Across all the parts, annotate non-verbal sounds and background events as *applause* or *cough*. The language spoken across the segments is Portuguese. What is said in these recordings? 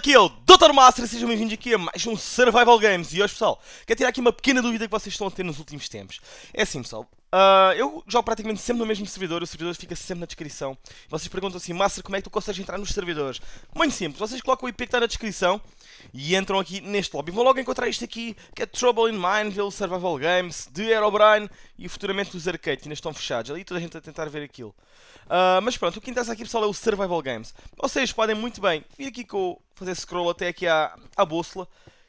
aqui eu, é Dr. Master, sejam bem-vindos aqui a mais um Survival Games. E hoje, pessoal, quero tirar aqui uma pequena dúvida que vocês estão a ter nos últimos tempos. É assim, pessoal, Uh, eu jogo praticamente sempre no mesmo servidor, o servidor fica sempre na descrição. Vocês perguntam assim, Master, como é que tu consegues entrar nos servidores? Muito simples, vocês colocam o IP que está na descrição e entram aqui neste lobby. Vão logo encontrar isto aqui, que é Trouble in Mineville, Survival Games, de Aerobrine e futuramente os Arcade, que ainda estão fechados. Ali toda a gente a tentar ver aquilo. Uh, mas pronto, o que interessa aqui pessoal é o Survival Games. Vocês podem muito bem vir aqui com fazer scroll até aqui à, à bússola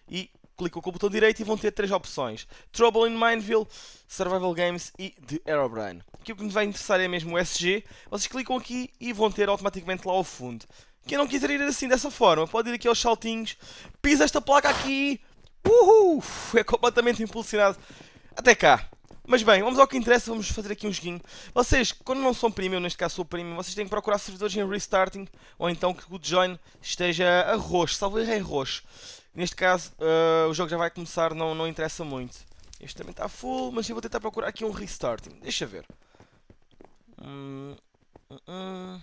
e clicam com o botão direito e vão ter três opções: Trouble in Mineville, Survival Games e The Aerobrine. Aqui o que nos vai interessar é mesmo o SG. Vocês clicam aqui e vão ter automaticamente lá ao fundo. Quem não quiser ir assim dessa forma, pode ir aqui aos saltinhos, pisa esta placa aqui, uhul, *laughs* é completamente impulsionado até cá. Mas bem, vamos ao que interessa, vamos fazer aqui um joguinho. Vocês, quando não são premium, neste caso sou premium, vocês têm que procurar servidores em restarting ou então que o join esteja a roxo, salvo erro é em roxo. Neste caso, uh, o jogo já vai começar, não, não interessa muito. Este também está full, mas eu vou tentar procurar aqui um restarting. Deixa ver. Hum, hum, hum.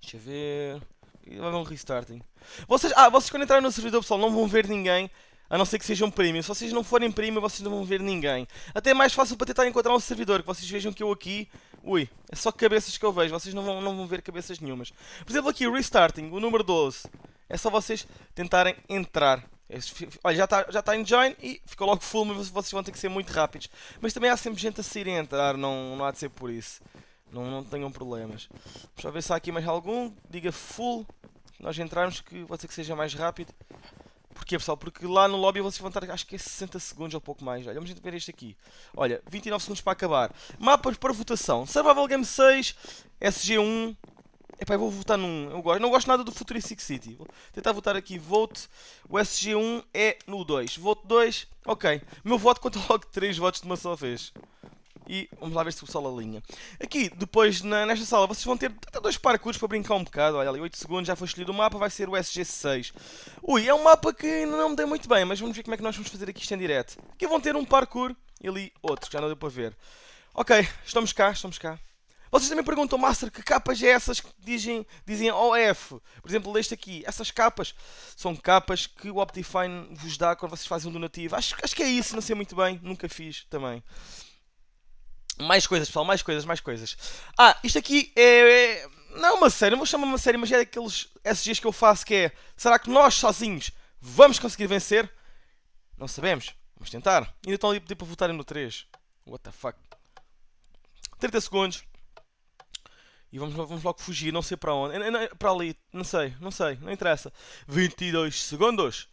Deixa ver. E vai um restarting. Vocês, ah, vocês quando entrarem no servidor, pessoal, não vão ver ninguém. A não ser que sejam premium. Se vocês não forem premium, vocês não vão ver ninguém. Até é mais fácil para tentar encontrar um servidor. Que vocês vejam que eu aqui... Ui, é só cabeças que eu vejo. Vocês não vão, não vão ver cabeças nenhumas. Por exemplo, aqui, restarting, o número 12. É só vocês tentarem entrar. É, olha, já está já tá em join e ficou logo full, mas vocês vão ter que ser muito rápidos. Mas também há sempre gente a sair e entrar, não, não há de ser por isso. Não, não tenham problemas. Deixa eu ver se há aqui mais algum. Diga full. Nós entrarmos que pode ser que seja mais rápido. Porquê, pessoal? Porque lá no lobby vocês vão estar, acho que é 60 segundos ou pouco mais. Olha, vamos ver este aqui. Olha, 29 segundos para acabar. Mapas para votação. Survival Game 6, SG1, Epá, eu vou votar num. Eu gosto. não gosto nada do Futuristic City. Vou tentar votar aqui. Vote. O SG1 é no 2. Voto 2. Ok. Meu voto conta *laughs* logo 3 votos de uma só vez. E vamos lá ver se o sol alinha. Aqui, depois, na, nesta sala, vocês vão ter até dois parkours para brincar um bocado. Olha ali, 8 segundos, já foi escolhido o mapa, vai ser o SG6. Ui, é um mapa que ainda não me deu muito bem, mas vamos ver como é que nós vamos fazer aqui isto em direto. Aqui vão ter um parkour e ali outro, que já não deu para ver. Ok, estamos cá, estamos cá. Vocês também perguntam, Master, que capas é essas que dizem, dizem OF? Por exemplo, este aqui. Essas capas são capas que o Optifine vos dá quando vocês fazem um donativo. Acho, acho que é isso, não sei muito bem. Nunca fiz também. Mais coisas, pessoal, mais coisas, mais coisas. Ah, isto aqui é. é não é uma série, não vou chamar uma série, mas é daqueles SGs que eu faço que é. Será que nós sozinhos vamos conseguir vencer? Não sabemos. Vamos tentar. Ainda estão ali para tipo, votarem no 3. What the fuck? 30 segundos. E vamos, vamos logo fugir, não sei para onde. Eh, para ali, não sei, não sei, não interessa. 22 segundos.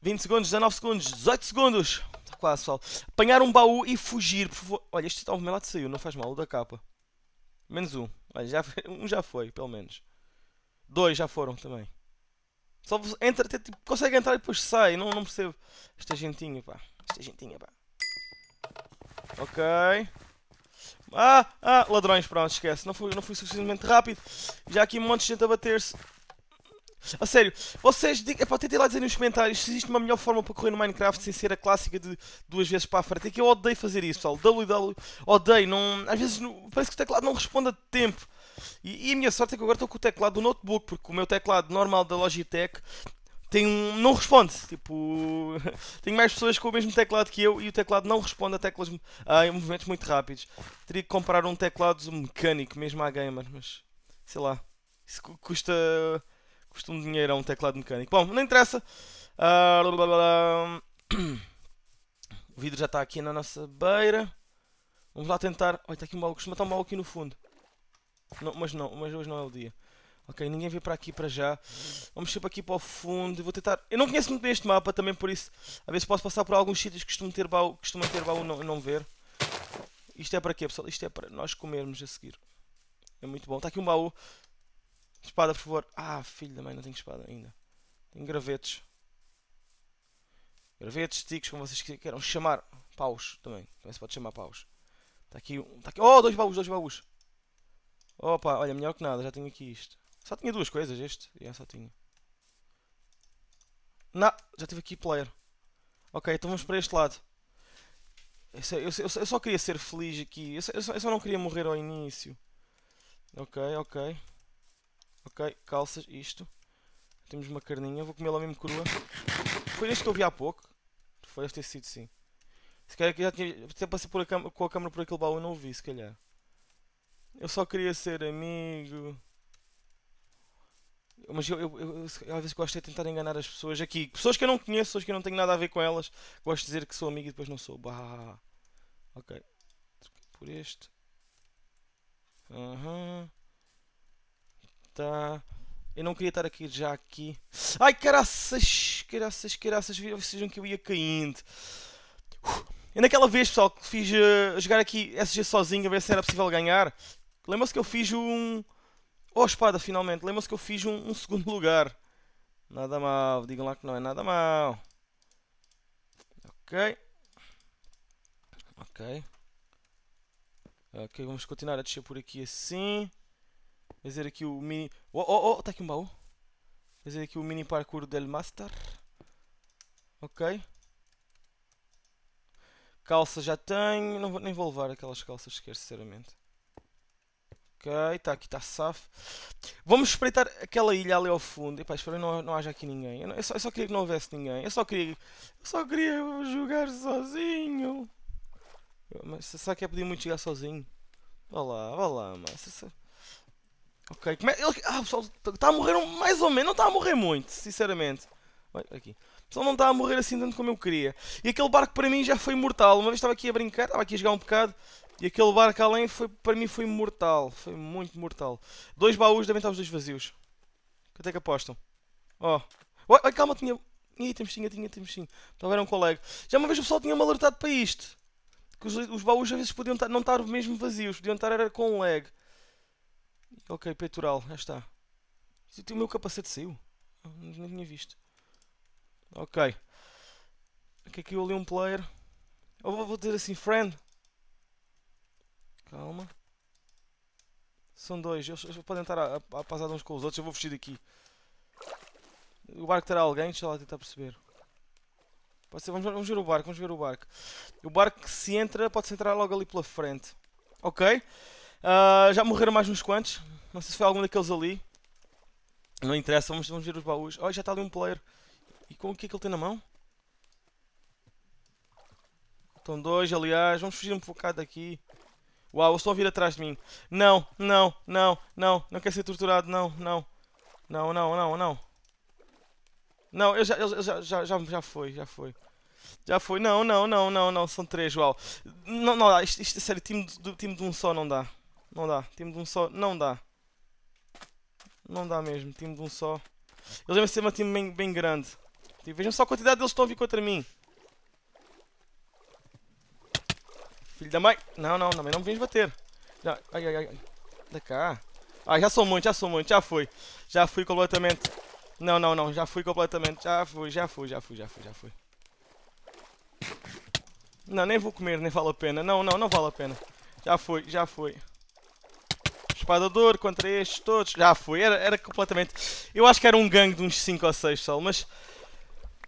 20 segundos, 19 segundos, 18 segundos. Está quase, pessoal. Apanhar um baú e fugir, por favor. Olha, este está ao meu lado saiu, não faz mal, o da capa. Menos um. Olha, já, um já foi, pelo menos. Dois já foram também. Só entra, tipo, consegue entrar e depois sai. Não, não percebo. Esta gentinha, pá. Esta gentinha, pá. Ok. Ah, ah, ladrões, pronto, esquece. Não fui, não fui suficientemente rápido. Já aqui um monte de gente a bater-se. A sério, vocês digam, é para tentar lá dizer nos comentários se existe uma melhor forma para correr no Minecraft sem ser a clássica de duas vezes para a frente. É que eu odeio fazer isso, pessoal. WW, odeio. Não, às vezes não, parece que o teclado não responde a tempo. E, e a minha sorte é que agora estou com o teclado do notebook, porque o meu teclado normal da Logitech tem um. não responde. Tipo. *laughs* tenho mais pessoas com o mesmo teclado que eu e o teclado não responde a teclas a movimentos muito rápidos. Teria que comprar um teclado mecânico, mesmo à gamer, mas sei lá. Isso custa. custa um dinheiro a um teclado mecânico. Bom, não interessa. Uh... o vidro já está aqui na nossa beira. Vamos lá tentar. Olha, está aqui um baú. Costuma estar um baú aqui no fundo. Não, mas não, mas hoje não é o dia. Ok, ninguém veio para aqui para já. Vamos sempre tipo aqui para o fundo. Vou tentar. Eu não conheço muito bem este mapa também, por isso. A ver se posso passar por alguns sítios que costumo ter baú, costumo ter baú não, não ver. Isto é para quê, pessoal? Isto é para nós comermos a seguir. É muito bom. Está aqui um baú. Espada, por favor. Ah, filho da mãe, não tenho espada ainda. Tenho gravetos. Gravetos, ticos, como vocês queiram chamar. Paus também. Também se pode chamar paus. Está aqui um. Tá aqui... Oh, dois baús, dois baús. Opa, olha, melhor que nada, já tenho aqui isto. Só tinha duas coisas este. Yeah, só tinha. Não, já tive aqui player. Ok, então vamos para este lado. Eu, eu, eu só queria ser feliz aqui. Eu, eu, só, eu só não queria morrer ao início. Ok, ok. Ok, calças, isto. Temos uma carninha, vou comer la mesmo crua. Foi este que eu vi há pouco. Foi este ter sido sim. Se calhar que já tinha. Até passei por a com a câmera por aquele baú e não o vi, se calhar. Eu só queria ser amigo. Mas eu, eu, eu, eu, às vezes gosto de tentar enganar as pessoas aqui. Pessoas que eu não conheço, pessoas que eu não tenho nada a ver com elas. Gosto de dizer que sou amigo e depois não sou. Bah. Ok. Por este. Aham. Uhum. Tá. Eu não queria estar aqui já aqui. Ai, caraças, caraças, caraças. Vejam que eu ia caindo. Uh. E naquela vez, pessoal, que fiz uh, jogar aqui SG sozinho a ver se era possível ganhar. Lembra-se que eu fiz um... Oh, espada, finalmente. Lembram-se que eu fiz um, um, *laughs* segundo lugar. Nada mal. Digam lá que não é nada mal. Ok. Ok. Ok, vamos continuar a descer por aqui assim. Fazer aqui o mini... Oh, oh, oh, tá aqui um baú. Fazer aqui o mini parkour del master. Ok. Calça já tenho. Não vou, nem vou levar aquelas calças sequer, sinceramente. Ok, está aqui, está safe. Vamos espreitar aquela ilha ali ao fundo. Epá, espero que não, não haja aqui ninguém. Eu, não, eu, só, eu, só, queria que não houvesse ninguém. Eu só queria. Eu só queria jogar sozinho. Mas será que é pedir muito jogar sozinho? Vá lá, vá lá, mas. Ok, como é. Ele, ah, pessoal, está tá a morrer mais ou menos. Não está a morrer muito, sinceramente. Vai, aqui. O pessoal não está a morrer assim tanto como eu queria. E aquele barco para mim já foi mortal. Uma vez estava aqui a brincar, estava aqui a jogar um bocado e aquele barco além foi, para mim foi mortal. Foi muito mortal. Dois baús devem estar os dois vazios. Quanto é que apostam? Ó. Oh. Ai, calma, tinha. Ih, temos tinha, tinha, temos sim. Estava então era é um colega. Já uma vez o pessoal tinha-me alertado para isto. Que os, os baús às vezes podiam não estar mesmo vazios. Podiam estar era com lag. Ok, peitoral, já está. O meu capacete saiu. Não tinha visto. Ok. Aqui, que eu li um player. Eu vou, vou dizer assim, friend. Calma. São dois. Eles, eles podem estar a, a, a passar uns com os outros. Eu vou fugir daqui. O barco terá alguém. Deixa lá tentar perceber. Pode ser, vamos, vamos ver o barco. Vamos ver o barco. O barco que se entra pode-se entrar logo ali pela frente. Ok. Uh, já morreram mais uns quantos. Não sei se foi algum daqueles ali. Não interessa, vamos, vamos ver os baús. Olha, já está ali um player. E com o que é que ele tem na mão? Estão dois, aliás. Vamos fugir um bocado daqui. Uau, eu estou a vir atrás de mim. Não, não, não, não. Não quero ser torturado, não, não. Não, não, não, não. Não, eu já, eu já, já, já, já foi, já foi. Já foi. Não, não, não, não, não. São três, uau. Não, não dá. Isto, isto é sério. Time de, time de um só não dá. Não dá. Time de um só não dá. Não dá mesmo. Time de um só. Eles devem ser uma time bem, bem grande. Tipo, vejam só a quantidade deles que estão a vir contra mim. Filho da mãe. Não, não, também não vim de bater. Já, ai, ai, ai. Da cá. Ah, já sou muito, já sou muito, já fui. Já fui completamente. Não, não, não, já fui completamente. Já fui, já fui, já fui, já fui, já fui. Não, nem vou comer, nem vale a pena. Não, não, não vale a pena. Já fui, já fui. Espada dor contra estes todos. Já fui, era, era completamente... Eu acho que era um gangue de uns 5 ou 6 só, mas...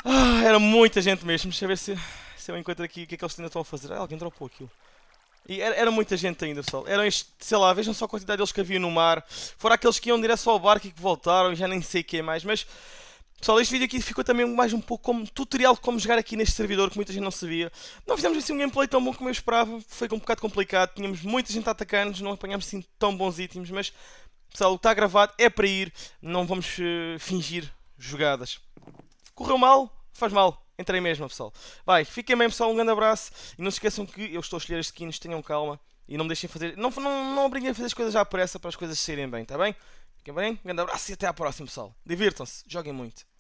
Ah, era muita gente mesmo. Deixa eu ver se se eu encontro aqui o que é que eles ainda estão a fazer. Ah, alguém dropou aquilo. E era, era, muita gente ainda, pessoal. Eram, este, sei lá, vejam só a quantidade deles que havia no mar. Foram aqueles que iam direto ao barco e que voltaram, e já nem sei quem é mais. Mas, pessoal, este vídeo aqui ficou também mais um pouco como tutorial de como jogar aqui neste servidor, que muita gente não sabia. Não fizemos assim um gameplay tão bom como eu esperava. Foi um bocado complicado, tínhamos muita gente a atacar-nos, não apanhámos assim tão bons itens. Mas, pessoal, o que está gravado é para ir. Não vamos uh, fingir jogadas. Correu mal? Faz mal. Entrei mesmo, pessoal. Vai, fiquem bem, pessoal. Um grande abraço. E não se esqueçam que eu estou a escolher as skins. Tenham calma. E não me deixem fazer. Não, não, não obriguem a fazer as coisas à pressa para as coisas saírem bem, tá bem? Fiquem bem. Um grande abraço e até à próxima, pessoal. Divirtam-se. Joguem muito.